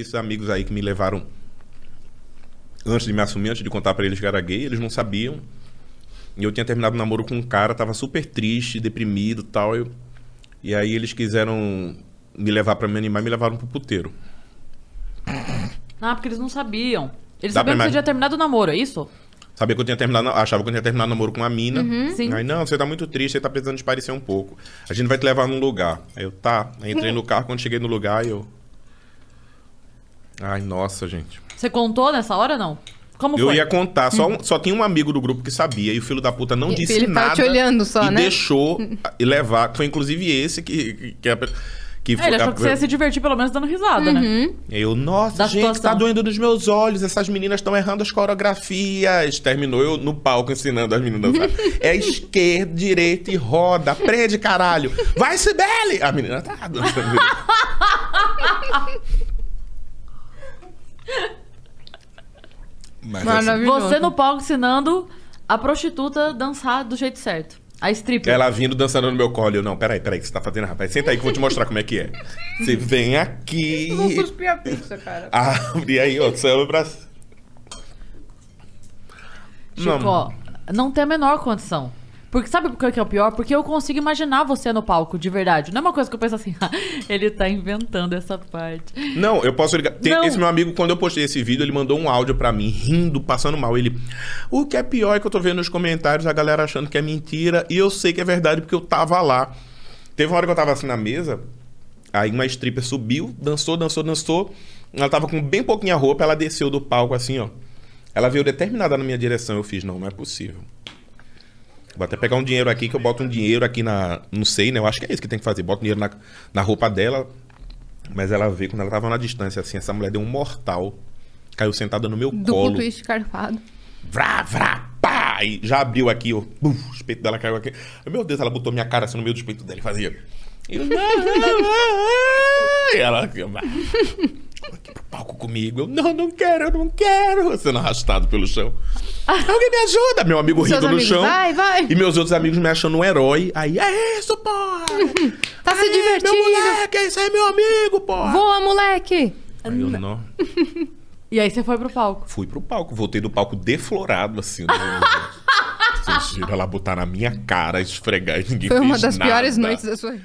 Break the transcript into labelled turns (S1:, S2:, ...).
S1: esses é amigos aí que me levaram antes de me assumir, antes de contar para eles que era gay, eles não sabiam. E eu tinha terminado o namoro com um cara, tava super triste, deprimido tal. E aí eles quiseram me levar para me animar e me levaram pro puteiro. Ah, porque eles não sabiam. Eles Dá sabiam que você tinha terminado o namoro, é isso? Sabia que eu tinha terminado, achava que eu tinha terminado o namoro com uma mina. Uhum, sim. Aí, não, você tá muito triste, você tá precisando de parecer um pouco. A gente vai te levar num lugar. Aí eu, tá. Aí entrei uhum. no carro, quando cheguei no lugar, eu. Ai, nossa, gente. Você contou nessa hora não? Como eu foi? ia contar, só, só tinha um amigo do grupo que sabia e o filho da puta não e disse ele nada. Ele tá te olhando só, e né? deixou levar, foi inclusive esse que, que, que é, foi, ele achou a... que você ia se divertir pelo menos dando risada, né? uhum. né? Eu, nossa, da gente, tá situação. tá doendo nos meus olhos, essas meninas estão errando as coreografias. Terminou eu no palco ensinando as meninas é esquerda, direita e roda, prende caralho. Vai, Sibeli! A menina tá Maravilhoso. Você no palco ensinando a prostituta a dançar do jeito certo. A stripper. Ela vindo dançando no meu colo. Eu, não, peraí, peraí, que você tá fazendo, rapaz? Senta aí que eu vou te mostrar como é que é. Você vem aqui. Eu vou cuspir a pizza, cara. Abre aí, ó, samba pra. Chico, não. não tem a menor condição. Porque sabe por é que é o pior? Porque eu consigo imaginar você no palco, de verdade. Não é uma coisa que eu penso assim, ah, ele tá inventando essa parte. Não, eu posso ligar. Tem, esse meu amigo, quando eu postei esse vídeo, ele mandou um áudio para mim, rindo, passando mal. Ele. O que é pior é que eu tô vendo nos comentários a galera achando que é mentira. E eu sei que é verdade, porque eu tava lá. Teve uma hora que eu tava assim na mesa, aí uma stripper subiu, dançou, dançou, dançou. Ela tava com bem pouquinha roupa, ela desceu do palco assim, ó. Ela veio determinada na minha direção, eu fiz, não, não é possível. Vou até pegar um dinheiro aqui, que eu boto um dinheiro aqui na. Não sei, né? Eu acho que é isso que tem que fazer. Bota dinheiro na, na roupa dela. Mas ela vê quando ela tava na distância, assim, essa mulher deu um mortal. Caiu sentada no meu do colo. Twist carpado. Vrá, vrá, pá! E já abriu aqui, ó. Uf, dela caiu aqui. Meu Deus, ela botou minha cara assim no meio do peitos dela e fazia. E e ela. Aqui pro palco comigo. Eu, não, não quero, eu não quero. Sendo arrastado pelo chão. Alguém me ajuda! Meu amigo rindo no chão. Vai, vai. E meus outros amigos me achando um herói. Aí, é isso, porra! tá se divertindo. Meu moleque, é isso aí é meu amigo, porra! Voa, moleque! Aí eu não. E aí você foi pro palco? Fui pro palco, voltei do palco deflorado, assim. Né? Vocês viram ela botar na minha cara, esfregar e ninguém Foi uma das nada. piores noites da sua vida.